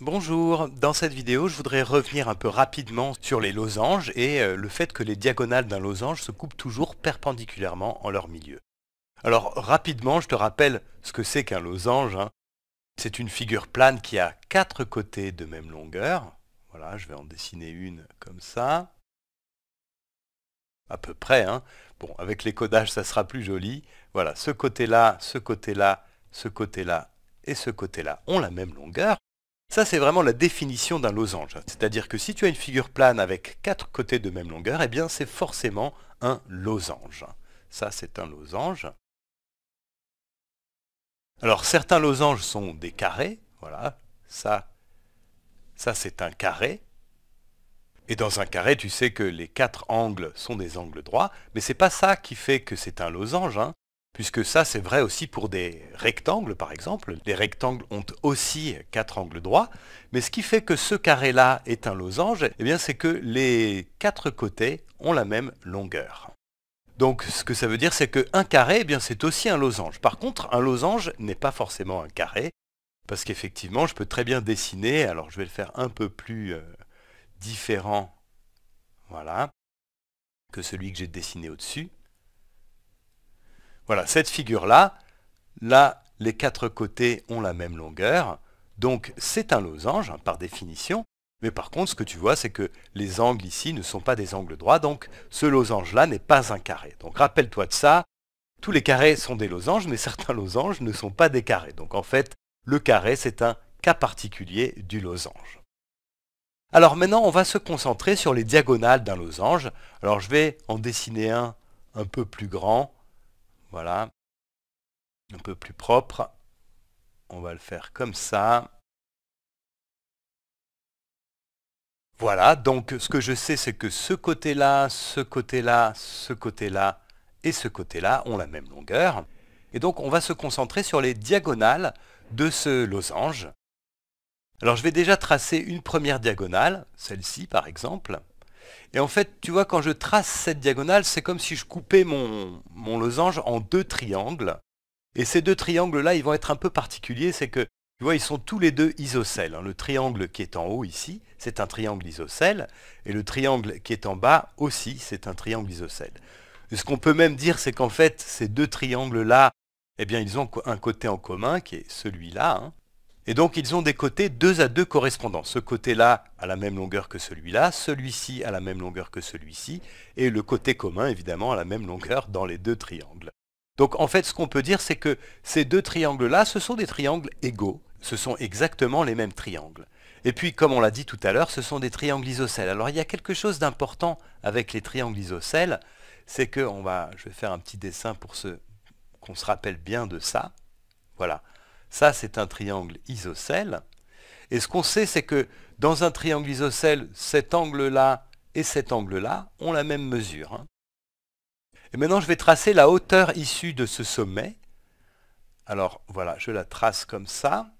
Bonjour, dans cette vidéo je voudrais revenir un peu rapidement sur les losanges et euh, le fait que les diagonales d'un losange se coupent toujours perpendiculairement en leur milieu. Alors rapidement je te rappelle ce que c'est qu'un losange. Hein. C'est une figure plane qui a quatre côtés de même longueur. Voilà, je vais en dessiner une comme ça. À peu près, hein. Bon, avec les codages ça sera plus joli. Voilà, ce côté-là, ce côté-là, ce côté-là et ce côté-là ont la même longueur. Ça, c'est vraiment la définition d'un losange. C'est-à-dire que si tu as une figure plane avec quatre côtés de même longueur, eh bien, c'est forcément un losange. Ça, c'est un losange. Alors, certains losanges sont des carrés. Voilà, ça, ça c'est un carré. Et dans un carré, tu sais que les quatre angles sont des angles droits, mais n'est pas ça qui fait que c'est un losange. Hein. Puisque ça, c'est vrai aussi pour des rectangles, par exemple. Les rectangles ont aussi quatre angles droits. Mais ce qui fait que ce carré-là est un losange, eh bien, c'est que les quatre côtés ont la même longueur. Donc, ce que ça veut dire, c'est qu'un carré, eh bien, c'est aussi un losange. Par contre, un losange n'est pas forcément un carré. Parce qu'effectivement, je peux très bien dessiner. Alors, je vais le faire un peu plus euh, différent. Voilà. Que celui que j'ai dessiné au-dessus. Voilà, cette figure-là, là, les quatre côtés ont la même longueur, donc c'est un losange, hein, par définition, mais par contre, ce que tu vois, c'est que les angles ici ne sont pas des angles droits, donc ce losange-là n'est pas un carré. Donc rappelle-toi de ça, tous les carrés sont des losanges, mais certains losanges ne sont pas des carrés. Donc en fait, le carré, c'est un cas particulier du losange. Alors maintenant, on va se concentrer sur les diagonales d'un losange. Alors je vais en dessiner un un peu plus grand voilà. Un peu plus propre. On va le faire comme ça. Voilà, donc ce que je sais, c'est que ce côté-là, ce côté-là, ce côté-là et ce côté-là ont la même longueur. Et donc on va se concentrer sur les diagonales de ce losange. Alors je vais déjà tracer une première diagonale, celle-ci par exemple. Et en fait, tu vois, quand je trace cette diagonale, c'est comme si je coupais mon, losange en deux triangles. Et ces deux triangles-là, ils vont être un peu particuliers, c'est que, tu vois, ils sont tous les deux isocèles. Hein. Le triangle qui est en haut ici, c'est un triangle isocèle, et le triangle qui est en bas aussi, c'est un triangle isocèle. ce qu'on peut même dire, c'est qu'en fait, ces deux triangles-là, eh bien, ils ont un côté en commun, qui est celui-là. Hein. Et donc ils ont des côtés 2 à 2 correspondants. Ce côté-là a la même longueur que celui-là, celui-ci a la même longueur que celui-ci, et le côté commun évidemment a la même longueur dans les deux triangles. Donc en fait ce qu'on peut dire c'est que ces deux triangles-là, ce sont des triangles égaux, ce sont exactement les mêmes triangles. Et puis comme on l'a dit tout à l'heure, ce sont des triangles isocèles. Alors il y a quelque chose d'important avec les triangles isocèles, c'est que on va, je vais faire un petit dessin pour, qu'on se rappelle bien de ça. Voilà. Ça, c'est un triangle isocèle. Et ce qu'on sait, c'est que dans un triangle isocèle, cet angle-là et cet angle-là ont la même mesure. Hein. Et maintenant, je vais tracer la hauteur issue de ce sommet. Alors voilà, je la trace comme ça.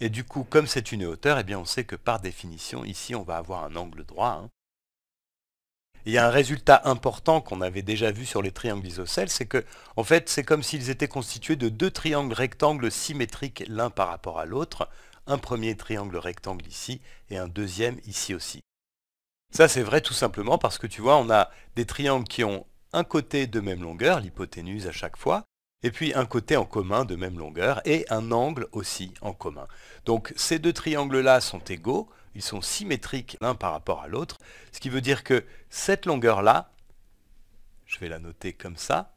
Et du coup, comme c'est une hauteur, eh bien, on sait que par définition, ici, on va avoir un angle droit. Hein il y a un résultat important qu'on avait déjà vu sur les triangles isocèles, c'est que, en fait, c'est comme s'ils étaient constitués de deux triangles rectangles symétriques l'un par rapport à l'autre, un premier triangle rectangle ici et un deuxième ici aussi. Ça, c'est vrai tout simplement parce que tu vois, on a des triangles qui ont un côté de même longueur, l'hypoténuse à chaque fois, et puis un côté en commun de même longueur et un angle aussi en commun. Donc ces deux triangles-là sont égaux, ils sont symétriques l'un par rapport à l'autre, ce qui veut dire que cette longueur-là, je vais la noter comme ça,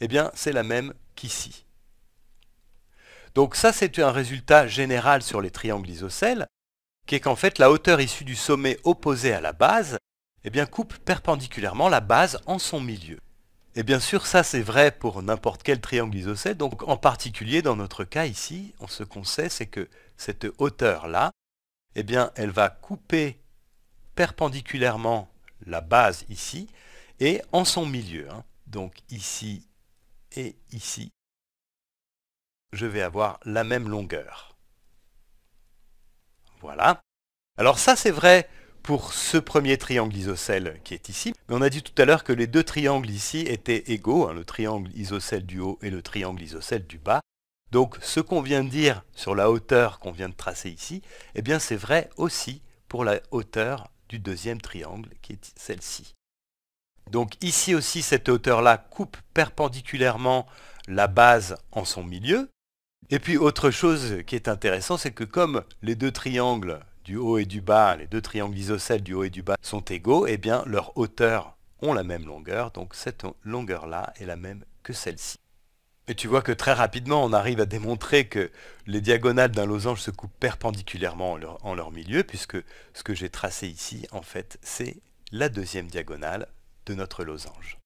eh bien c'est la même qu'ici. Donc ça c'est un résultat général sur les triangles isocèles, qui est qu'en fait la hauteur issue du sommet opposé à la base, eh bien coupe perpendiculairement la base en son milieu. Et bien sûr, ça c'est vrai pour n'importe quel triangle isocèle, donc en particulier dans notre cas ici, ce qu'on sait c'est que cette hauteur-là, eh bien, elle va couper perpendiculairement la base ici et en son milieu. Hein. Donc ici et ici, je vais avoir la même longueur. Voilà. Alors ça, c'est vrai pour ce premier triangle isocèle qui est ici. Mais on a dit tout à l'heure que les deux triangles ici étaient égaux, hein, le triangle isocèle du haut et le triangle isocèle du bas. Donc ce qu'on vient de dire sur la hauteur qu'on vient de tracer ici, eh c'est vrai aussi pour la hauteur du deuxième triangle, qui est celle-ci. Donc ici aussi, cette hauteur-là coupe perpendiculairement la base en son milieu. Et puis autre chose qui est intéressant, c'est que comme les deux triangles du haut et du bas, les deux triangles isocèles du haut et du bas sont égaux, eh bien leur hauteur ont la même longueur, donc cette longueur-là est la même que celle-ci. Et tu vois que très rapidement, on arrive à démontrer que les diagonales d'un losange se coupent perpendiculairement en leur, en leur milieu, puisque ce que j'ai tracé ici, en fait, c'est la deuxième diagonale de notre losange.